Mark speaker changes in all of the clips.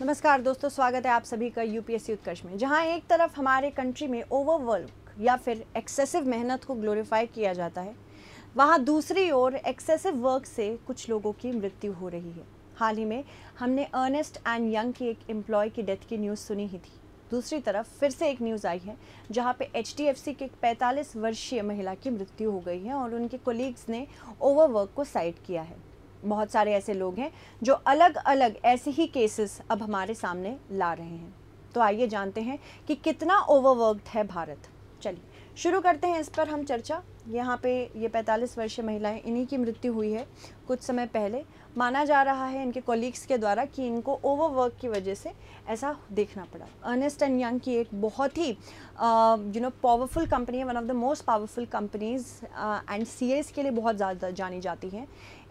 Speaker 1: नमस्कार दोस्तों स्वागत है आप सभी का यूपीएससी उत्कर्ष में जहां एक तरफ हमारे कंट्री में ओवरवर्क या फिर एक्सेसिव मेहनत को ग्लोरीफाई किया जाता है वहां दूसरी ओर एक्सेसिव वर्क से कुछ लोगों की मृत्यु हो रही है हाल ही में हमने अर्नेस्ट एंड यंग की एक एम्प्लॉय की डेथ की न्यूज़ सुनी ही थी दूसरी तरफ फिर से एक न्यूज़ आई है जहां पे एच की पैंतालीस वर्षीय महिला की मृत्यु हो गई है और उनके कोलीग्स ने ओवरवर्क को साइड किया है बहुत सारे ऐसे लोग हैं जो अलग अलग ऐसे ही केसेस अब हमारे सामने ला रहे हैं तो आइए जानते हैं कि कितना ओवरवर्कड है भारत चलिए शुरू करते हैं इस पर हम चर्चा यहाँ पे ये 45 वर्षीय महिलाएं इन्हीं की मृत्यु हुई है कुछ समय पहले माना जा रहा है इनके कोलिग्स के द्वारा कि इनको ओवरवर्क की वजह से ऐसा देखना पड़ा अर्नेस्ट एंड यंग की एक बहुत ही यू नो पावरफुल कंपनी है one of the most powerful companies and सी के लिए बहुत ज़्यादा जानी जाती हैं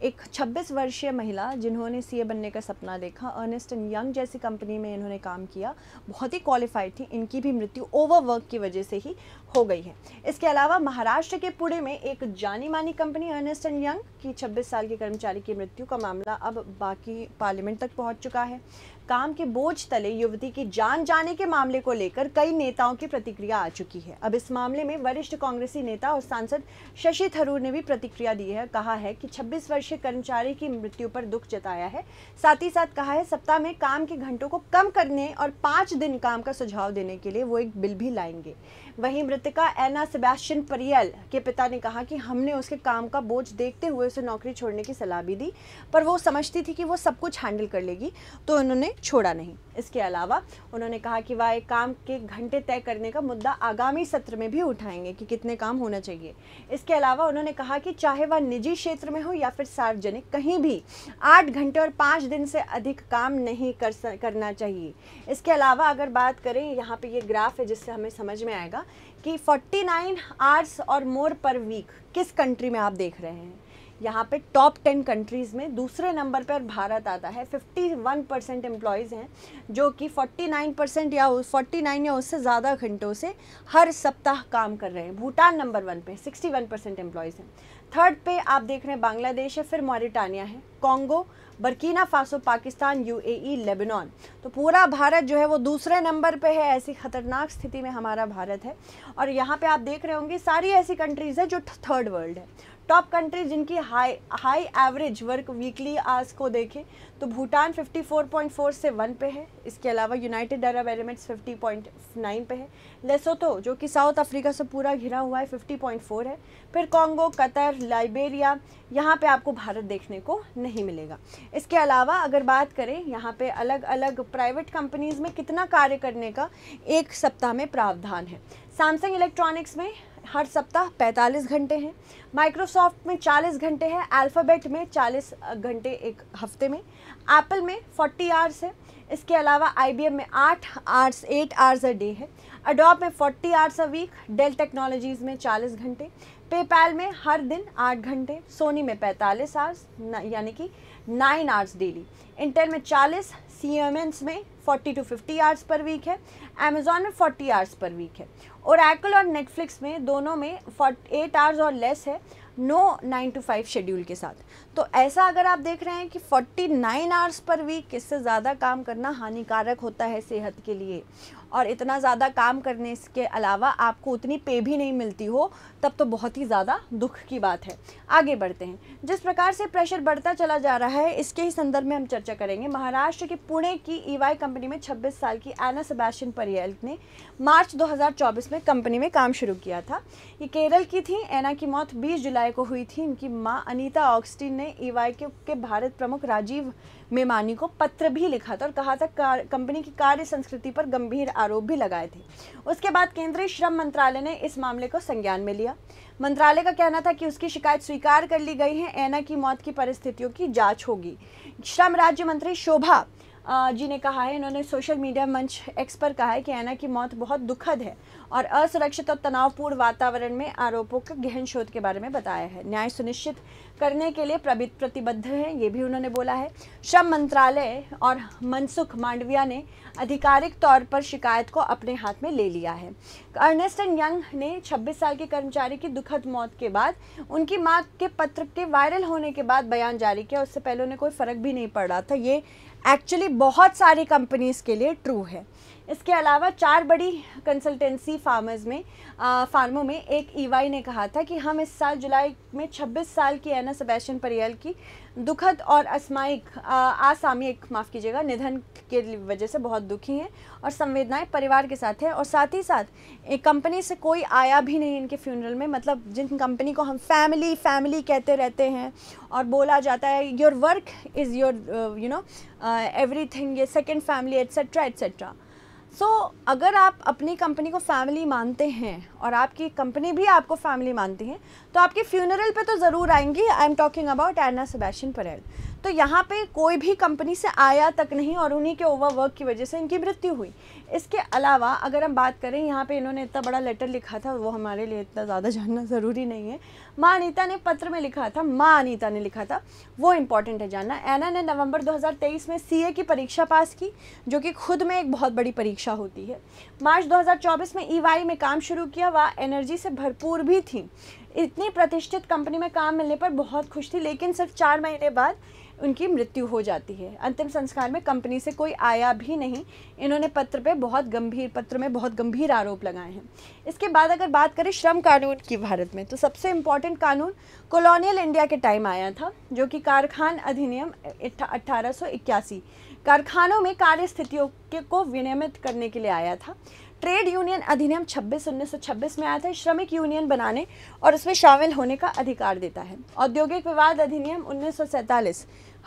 Speaker 1: एक 26 वर्षीय महिला जिन्होंने सीए बनने का सपना देखा अर्नेस्ट एंड यंग जैसी कंपनी में इन्होंने काम किया बहुत ही क्वालिफाइड थी इनकी भी मृत्यु ओवरवर्क की वजह से ही हो गई है इसके अलावा महाराष्ट्र के पूरे पुणे में एक जानी मानी कंपनी अर्नेस्ट एंड यंग की 26 साल के कर्मचारी की मृत्यु का मामला अब बाकी पार्लियामेंट तक पहुंच चुका है काम के बोझ तले युवती की जान जाने के मामले को लेकर कई नेताओं की प्रतिक्रिया आ चुकी है अब इस मामले में वरिष्ठ कांग्रेसी नेता और सांसद शशि थरूर ने भी प्रतिक्रिया दी है कहा है कि 26 वर्षीय कर्मचारी की मृत्यु पर दुख जताया है साथ ही साथ कहा है सप्ताह में काम के घंटों को कम करने और पांच दिन काम का सुझाव देने के लिए वो एक बिल भी लाएंगे वहीं मृतका एना सेबेस्टियन परियल के पिता ने कहा कि हमने उसके काम का बोझ देखते हुए उसे नौकरी छोड़ने की सलाह भी दी पर वो समझती थी कि वो सब कुछ हैंडल कर लेगी तो उन्होंने छोड़ा नहीं इसके अलावा उन्होंने कहा कि वह काम के घंटे तय करने का मुद्दा आगामी सत्र में भी उठाएंगे कि कितने काम होना चाहिए इसके अलावा उन्होंने कहा कि चाहे वह निजी क्षेत्र में हो या फिर सार्वजनिक कहीं भी आठ घंटे और पाँच दिन से अधिक काम नहीं कर करना चाहिए इसके अलावा अगर बात करें यहाँ पर ये ग्राफ है जिससे हमें समझ में आएगा कि फोर्टी आवर्स और मोर पर वीक किस कंट्री में आप देख रहे हैं यहाँ पे टॉप टेन कंट्रीज़ में दूसरे नंबर पर भारत आता है 51 परसेंट एम्प्लॉयज़ हैं जो कि 49 परसेंट या 49 या उससे ज़्यादा घंटों से हर सप्ताह काम कर रहे हैं भूटान नंबर वन पे 61 परसेंट एम्प्लॉयज़ हैं थर्ड पे आप देख रहे हैं बांग्लादेश है फिर मॉरिटानिया है कॉन्गो बर्कीना फासो पाकिस्तान यू लेबनान e, तो पूरा भारत जो है वो दूसरे नंबर पे है ऐसी ख़तरनाक स्थिति में हमारा भारत है और यहाँ पे आप देख रहे होंगे सारी ऐसी कंट्रीज़ है जो थर्ड वर्ल्ड है टॉप कंट्री जिनकी high high average work weekly आज को देखें तो भूटान 54.4 से वन पे है इसके अलावा यूनाइटेड अरब एलिमेंट्स 50.9 पे है लेसोथो जो कि साउथ अफ्रीका से पूरा घिरा हुआ है 50.4 है फिर कॉन्गो कतर लाइबेरिया यहाँ पे आपको भारत देखने को नहीं मिलेगा इसके अलावा अगर बात करें यहाँ पे अलग अलग प्राइवेट कंपनीज़ में कितना कार्य करने का एक सप्ताह में प्रावधान है सैमसंग इलेक्ट्रॉनिक्स में हर सप्ताह 45 घंटे हैं माइक्रोसॉफ्ट में 40 घंटे हैं अल्फ़ाबेट में 40 घंटे एक हफ्ते में एप्पल में 40 आवर्स है इसके अलावा आई में 8 आवर्स 8 आवर्स अ डे है अडोप में 40 hours a week Dell Technologies में 40 घंटे पेपैल में हर दिन 8 घंटे सोनी में 45 आवर्स यानी कि 9 आवर्स डेली इंटेल में सी एम में 40 टू 50 आवर्स पर वीक है अमेजोन में 40 आवर्स पर वीक है और एक्ल और नेटफ्लिक्स में दोनों में 48 आवर्स और लेस है no nine to five schedule के साथ तो ऐसा अगर आप देख रहे हैं कि 49 आवर्स पर वीक इससे ज़्यादा काम करना हानिकारक होता है सेहत के लिए और इतना ज़्यादा काम करने के अलावा आपको उतनी पे भी नहीं मिलती हो तब तो बहुत ही ज़्यादा दुख की बात है आगे बढ़ते हैं जिस प्रकार से प्रेशर बढ़ता चला जा रहा है इसके ही संदर्भ में हम चर्चा करेंगे महाराष्ट्र के पुणे की ईवाई e कंपनी में 26 साल की एना सेबेस्टियन परियल ने मार्च 2024 में कंपनी में काम शुरू किया था ये केरल की थी एना की मौत बीस जुलाई को हुई थी इनकी माँ अनिता ऑक्सटीन ने ईवाई e के, के भारत प्रमुख राजीव मेमानी को पत्र भी लिखा था और कहा था कंपनी की कार्य संस्कृति पर गंभीर आरोप भी लगाए थे उसके बाद केंद्रीय श्रम मंत्रालय ने इस मामले को संज्ञान में लिया मंत्रालय का कहना था कि उसकी शिकायत स्वीकार कर ली गई है एना की मौत की परिस्थितियों की जांच होगी श्रम राज्य मंत्री शोभा जी ने कहा है इन्होंने सोशल मीडिया मंच एक्स पर कहा है कि ऐना की मौत बहुत दुखद है और असुरक्षित और तनावपूर्ण वातावरण में आरोपों के गहन शोध के बारे में बताया है न्याय सुनिश्चित करने के लिए प्रतिबद्ध हैं ये भी उन्होंने बोला है श्रम मंत्रालय और मनसुख मांडविया ने आधिकारिक तौर पर शिकायत को अपने हाथ में ले लिया है अर्नेस्ट एंड यंग ने 26 साल के कर्मचारी की दुखद मौत के बाद उनकी माँ के पत्र के वायरल होने के बाद बयान जारी किया उससे पहले उन्हें कोई फ़र्क भी नहीं पड़ रहा था ये एक्चुअली बहुत सारी कंपनीज़ के लिए ट्रू है इसके अलावा चार बड़ी कंसल्टेंसी फार्मर्स में फार्मों में एक ईवाई ने कहा था कि हम इस साल जुलाई में 26 साल की एना सबैशन परियल की दुखद और असमायिक असामयिक माफ़ कीजिएगा निधन के वजह से बहुत दुखी हैं और संवेदनाएं परिवार के साथ हैं और साथ ही साथ एक कंपनी से कोई आया भी नहीं इनके फ्यूनरल में मतलब जिन कंपनी को हम फैमिली फैमिली कहते रहते हैं और बोला जाता है your work is your you know everything ये second family etcetera etcetera so so, अगर आप अपनी कंपनी को फैमिली मानते हैं और आपकी कंपनी भी आपको फैमिली मानती है तो आपके फ्यूनरल पे तो ज़रूर आएंगी I am talking about Anna Sebastian Perayil तो यहाँ पे कोई भी कंपनी से आया तक नहीं और उन्हीं के ओवरवर्क की वजह से इनकी मृत्यु हुई इसके अलावा अगर हम बात करें यहाँ पे इन्होंने इतना बड़ा लेटर लिखा था वो हमारे लिए इतना ज़्यादा जानना ज़रूरी नहीं है माँ अनिता ने पत्र में लिखा था माँ अनिता ने लिखा था वो इम्पॉर्टेंट है जानना एना ने नवंबर 2023 में सीए की परीक्षा पास की जो कि खुद में एक बहुत बड़ी परीक्षा होती है मार्च दो में ई e में काम शुरू किया वह एनर्जी से भरपूर भी थी इतनी प्रतिष्ठित कंपनी में काम मिलने पर बहुत खुश थी लेकिन सिर्फ चार महीने बाद उनकी मृत्यु हो जाती है अंतिम संस्कार में कंपनी से कोई आया भी नहीं इन्होंने पत्र पे बहुत गंभीर पत्र में बहुत गंभीर आरोप लगाए हैं इसके बाद अगर बात करें श्रम कानून की भारत में तो सबसे इम्पॉर्टेंट कानून कॉलोनियल इंडिया के टाइम आया था जो कि कारखान अधिनियम अट्ठारह कारखानों में कार्य स्थितियों के को विनियमित करने के लिए आया था ट्रेड यूनियन अधिनियम छब्बीस उन्नीस सौ छब्बीस में आया था श्रमिक यूनियन बनाने और उसमें शामिल होने का अधिकार देता है औद्योगिक विवाद अधिनियम उन्नीस सौ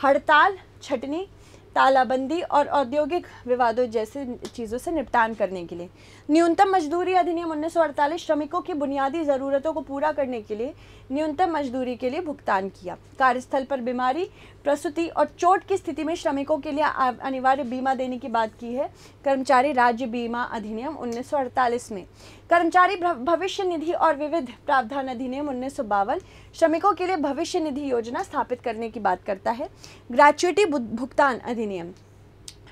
Speaker 1: हड़ताल छटनी तालाबंदी और औद्योगिक विवादों जैसे चीज़ों से निपटान करने के लिए न्यूनतम मजदूरी अधिनियम 1948 श्रमिकों की बुनियादी ज़रूरतों को पूरा करने के लिए न्यूनतम मजदूरी के लिए भुगतान किया कार्यस्थल पर बीमारी प्रसूति और चोट की स्थिति में श्रमिकों के लिए अनिवार्य बीमा देने की बात की है कर्मचारी राज्य बीमा अधिनियम 1948 में कर्मचारी भविष्य निधि और विविध प्रावधान अधिनियम उन्नीस श्रमिकों के लिए भविष्य निधि योजना स्थापित करने की बात करता है ग्रेचुटी भुगतान अधिनियम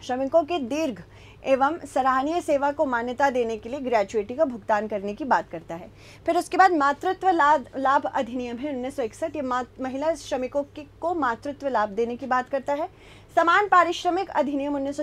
Speaker 1: श्रमिकों के दीर्घ एवं सराहनीय सेवा को मान्यता देने के लिए ग्रेजुएटी का भुगतान करने की बात करता है फिर उसके बाद मातृत्व लाभ लाभ अधिनियम है उन्नीस ये महिला श्रमिकों की को मातृत्व लाभ देने की बात करता है समान पारिश्रमिक अधिनियम उन्नीस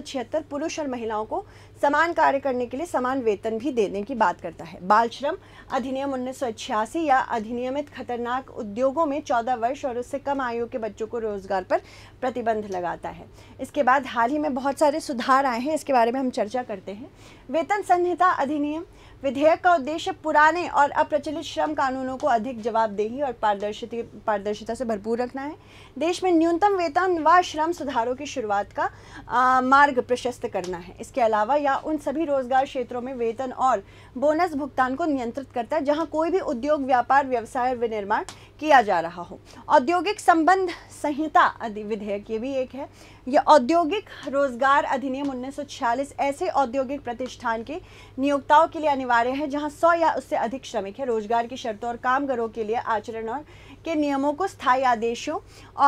Speaker 1: पुरुष और महिलाओं को समान कार्य करने के लिए समान वेतन भी देने की बात करता है बाल श्रम अधिनियम उन्नीस या अधिनियमित खतरनाक उद्योगों में 14 वर्ष और उससे कम आयु के बच्चों को रोजगार पर प्रतिबंध लगाता है इसके बाद हाल ही में बहुत सारे सुधार आए हैं इसके बारे में हम चर्चा करते हैं वेतन संहिता अधिनियम विधेयक का उद्देश्य पुराने और अप्रचलित श्रम कानूनों को अधिक जवाबदेही और पारदर्शिता पारदर्शिता से भरपूर रखना है देश में न्यूनतम वेतन व श्रम सुधारों की की शुरुआत का आ, मार्ग प्रशस्त करना है इसके अलावा या उन सभी रोजगार क्षेत्रों में वेतन और बोनस भुगतान को नियंत्रित करता है जहां कोई भी उद्योग व्यापार व्यवसाय विनिर्माण किया जा रहा हो औद्योगिक संबंध संहिता विधेयक ये भी एक है यह औद्योगिक रोजगार अधिनियम 1946 ऐसे औद्योगिक प्रतिष्ठान के नियोक्ताओं के लिए अनिवार्य है जहां 100 या उससे अधिक श्रमिक है रोजगार की शर्तों और कामगारों के लिए आचरण और के नियमों को स्थायी आदेशों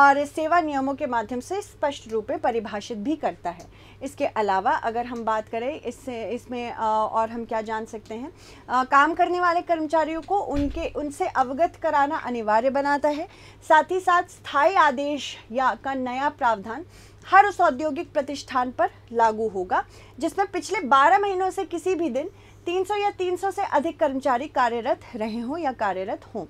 Speaker 1: और सेवा नियमों के माध्यम से स्पष्ट रूप रूप में परिभाषित भी करता है इसके अलावा अगर हम बात करें इससे इसमें और हम क्या जान सकते हैं आ, काम करने वाले कर्मचारियों को उनके उनसे अवगत कराना अनिवार्य बनाता है साथ ही साथ स्थायी आदेश या का नया प्रावधान हर उस औद्योगिक प्रतिष्ठान पर लागू होगा जिसमें पिछले 12 महीनों से किसी भी दिन 300 या 300 से अधिक कर्मचारी कार्यरत रहे हों या कार्यरत हों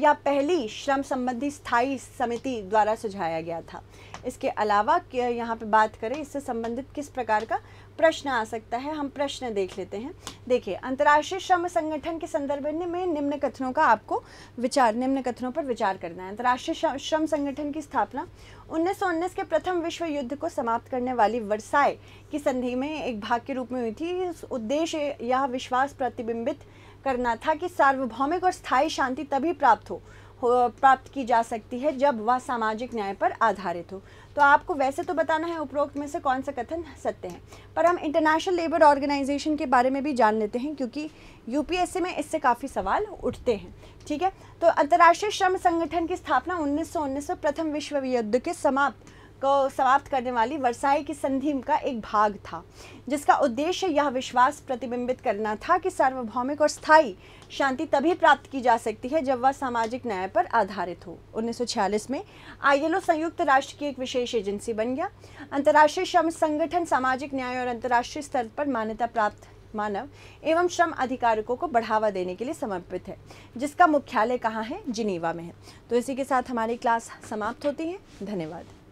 Speaker 1: या पहली श्रम संबंधी स्थायी समिति द्वारा सुझाया गया था इसके अलावा यहाँ पे बात करें इससे संबंधित किस प्रकार का प्रश्न आ सकता है हम प्रश्न देख लेते हैं देखिए अंतर्राष्ट्रीय श्रम संगठन के संदर्भ में निम्न कथनों का आपको विचार निम्न कथनों पर विचार करना है अंतर्राष्ट्रीय श्रम संगठन की स्थापना उन्नीस के प्रथम विश्व युद्ध को समाप्त करने वाली वर्षाए की संधि में एक भाग के रूप में हुई थी उद्देश्य यह विश्वास प्रतिबिंबित करना था कि सार्वभौमिक और स्थायी शांति तभी प्राप्त हो प्राप्त की जा सकती है जब वह सामाजिक न्याय पर आधारित हो तो आपको वैसे तो बताना है उपरोक्त में से कौन सा कथन सत्य है पर हम इंटरनेशनल लेबर ऑर्गेनाइजेशन के बारे में भी जान लेते हैं क्योंकि यूपीएससी में इससे काफ़ी सवाल उठते हैं ठीक है तो अंतर्राष्ट्रीय श्रम संगठन की स्थापना उन्नीस सौ प्रथम विश्व युद्ध के समाप्त को समाप्त करने वाली वर्षाई की संधि का एक भाग था जिसका उद्देश्य यह विश्वास प्रतिबिंबित करना था कि सार्वभौमिक और स्थायी शांति तभी प्राप्त की जा सकती है जब वह सामाजिक न्याय पर आधारित हो 1946 में आईएलओ संयुक्त राष्ट्र की एक विशेष एजेंसी बन गया अंतर्राष्ट्रीय श्रम संगठन सामाजिक न्याय और अंतर्राष्ट्रीय स्तर पर मान्यता प्राप्त मानव एवं श्रम अधिकारकों को बढ़ावा देने के लिए समर्पित है जिसका मुख्यालय कहाँ है जिनीवा में है तो इसी के साथ हमारी क्लास समाप्त होती है धन्यवाद